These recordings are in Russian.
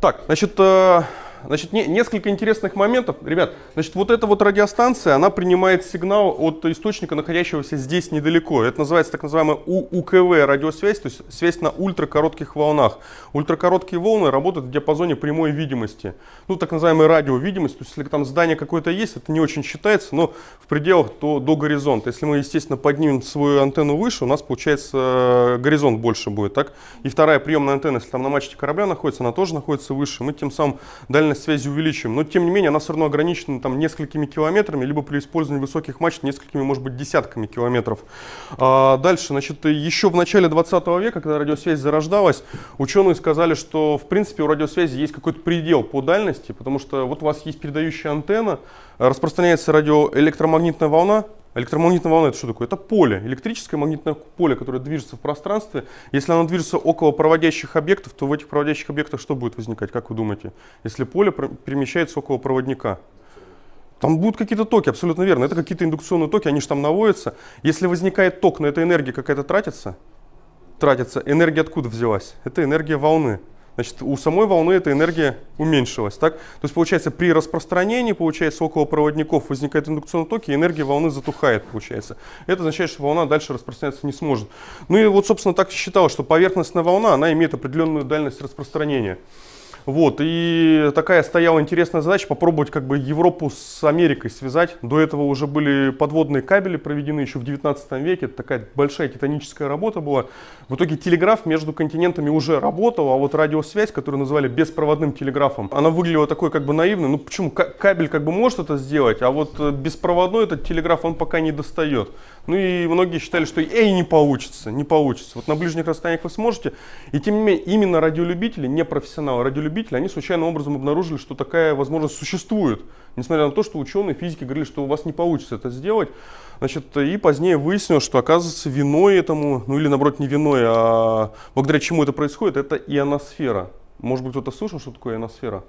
Так, значит, э, Значит, не, несколько интересных моментов. Ребят, значит, вот эта вот радиостанция, она принимает сигнал от источника, находящегося здесь недалеко. Это называется так называемая УКВ радиосвязь, то есть связь на ультракоротких волнах. Ультракороткие волны работают в диапазоне прямой видимости. Ну, так называемая радиовидимость, то есть если там здание какое-то есть, это не очень считается, но в пределах то, до горизонта. Если мы, естественно, поднимем свою антенну выше, у нас, получается, горизонт больше будет, так? И вторая приемная антенна, если там на мачте корабля находится, она тоже находится выше. Мы тем самым дальний дальность связи увеличим, но тем не менее она все равно ограничена там несколькими километрами, либо при использовании высоких мачт несколькими, может быть, десятками километров. А, дальше, значит, еще в начале 20 века, когда радиосвязь зарождалась, ученые сказали, что в принципе у радиосвязи есть какой-то предел по дальности, потому что вот у вас есть передающая антенна, распространяется радиоэлектромагнитная волна, Электромагнитная волна это что такое? Это поле, электрическое магнитное поле, которое движется в пространстве. Если оно движется около проводящих объектов, то в этих проводящих объектах что будет возникать, как вы думаете? Если поле перемещается около проводника, там будут какие-то токи, абсолютно верно. Это какие-то индукционные токи, они же там наводятся. Если возникает ток, на это энергии какая-то тратится, тратится, энергия откуда взялась? Это энергия волны значит, у самой волны эта энергия уменьшилась. Так? То есть, получается, при распространении, получается, около проводников возникает индукционный ток, и энергия волны затухает, получается. Это означает, что волна дальше распространяться не сможет. Ну и вот, собственно, так считалось, что поверхностная волна, она имеет определенную дальность распространения. Вот, и такая стояла интересная задача попробовать как бы Европу с Америкой связать. До этого уже были подводные кабели проведены еще в 19 веке. Это такая большая титаническая работа была. В итоге телеграф между континентами уже работал, а вот радиосвязь, которую называли беспроводным телеграфом, она выглядела такой как бы наивной. Ну почему? Кабель как бы может это сделать, а вот э, беспроводной этот телеграф он пока не достает. Ну и многие считали, что эй, не получится, не получится. Вот на ближних расстояниях вы сможете. И тем не менее, именно радиолюбители, не профессионалы, радиолюбители любители, они случайным образом обнаружили, что такая возможность существует. Несмотря на то, что ученые, физики говорили, что у вас не получится это сделать. Значит, и позднее выяснилось, что оказывается виной этому, ну или наоборот не виной, а благодаря чему это происходит, это ионосфера. Может быть кто-то слышал, что такое ионосфера?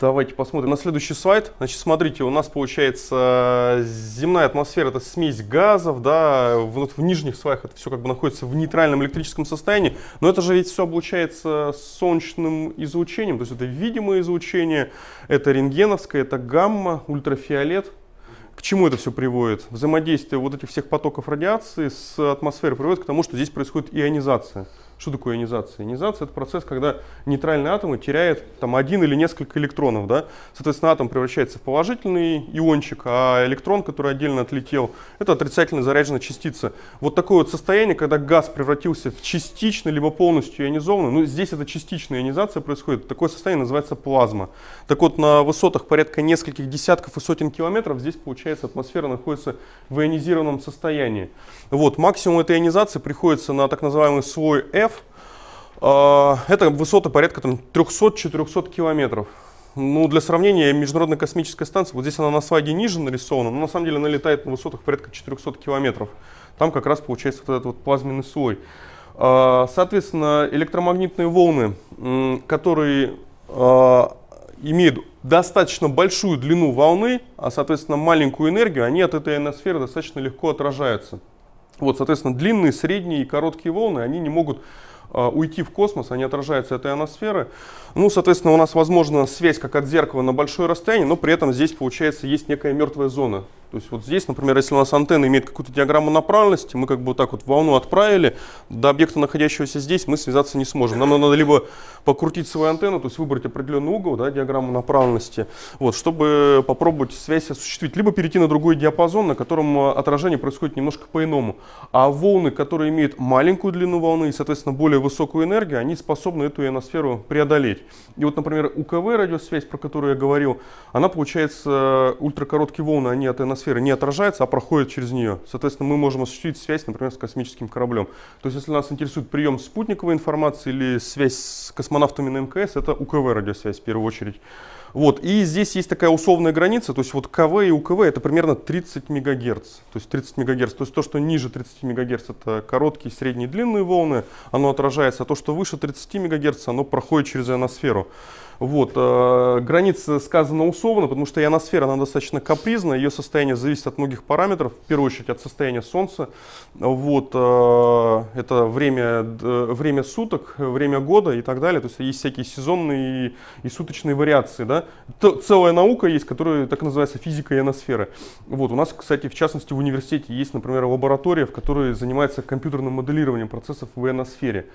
Давайте посмотрим на следующий слайд. Значит, смотрите, у нас получается э, земная атмосфера, это смесь газов, да, вот в нижних слоях это все как бы находится в нейтральном электрическом состоянии, но это же ведь все облучается солнечным излучением, то есть это видимое излучение, это рентгеновское, это гамма, ультрафиолет, к чему это все приводит? Взаимодействие вот этих всех потоков радиации с атмосферой приводит к тому, что здесь происходит ионизация. Что такое ионизация? Ионизация – это процесс, когда нейтральные атомы теряют там, один или несколько электронов. Да? Соответственно, атом превращается в положительный иончик, а электрон, который отдельно отлетел, это отрицательно заряженная частица. Вот такое вот состояние, когда газ превратился в частично либо полностью ионизованный, ну здесь это частичная ионизация происходит, такое состояние называется плазма. Так вот, на высотах порядка нескольких десятков и сотен километров здесь, получается, атмосфера находится в ионизированном состоянии. Вот, максимум этой ионизации приходится на так называемый слой F, а, это высота порядка там, 300-400 километров. Ну, для сравнения, Международная космическая станция, вот здесь она на слайде ниже нарисована, но на самом деле она летает на высотах порядка 400 километров. Там как раз получается вот этот вот плазменный слой. А, соответственно, электромагнитные волны, которые а, имеют достаточно большую длину волны, а, соответственно, маленькую энергию, они от этой ионосферы достаточно легко отражаются. Вот, соответственно, длинные, средние и короткие волны, они не могут а, уйти в космос, они отражаются от ионосферы. Ну, соответственно, у нас возможна связь как от зеркала на большое расстояние, но при этом здесь, получается, есть некая мертвая зона. То есть вот здесь, например, если у нас антенна имеет какую-то диаграмму направленности, мы как бы вот так вот волну отправили, до объекта, находящегося здесь, мы связаться не сможем. Нам надо либо покрутить свою антенну, то есть выбрать определенный угол, да, диаграмму направленности, вот, чтобы попробовать связь осуществить, либо перейти на другой диапазон, на котором отражение происходит немножко по-иному. А волны, которые имеют маленькую длину волны и, соответственно, более высокую энергию, они способны эту ионосферу преодолеть. И вот, например, УКВ радиосвязь, про которую я говорил, она получается э, ультракороткие волны, они от ионосферы атмосферы не отражается, а проходит через нее. Соответственно, мы можем осуществить связь, например, с космическим кораблем. То есть, если нас интересует прием спутниковой информации или связь с космонавтами на МКС, это УКВ радиосвязь в первую очередь. Вот, и здесь есть такая условная граница, то есть вот КВ и УКВ это примерно 30 МГц, то есть 30 МГц, то есть то, что ниже 30 МГц это короткие, средние, длинные волны, оно отражается, а то, что выше 30 МГц, оно проходит через ионосферу. Вот, э, граница сказана условно, потому что ионосфера, она достаточно капризна, ее состояние зависит от многих параметров, в первую очередь от состояния Солнца. Вот, э, это время, э, время суток, время года и так далее, то есть есть всякие сезонные и, и суточные вариации, да. Т целая наука есть, которая так называется физика ионосферы. Вот, у нас, кстати, в частности, в университете есть, например, лаборатория, в которой занимается компьютерным моделированием процессов в ионосфере.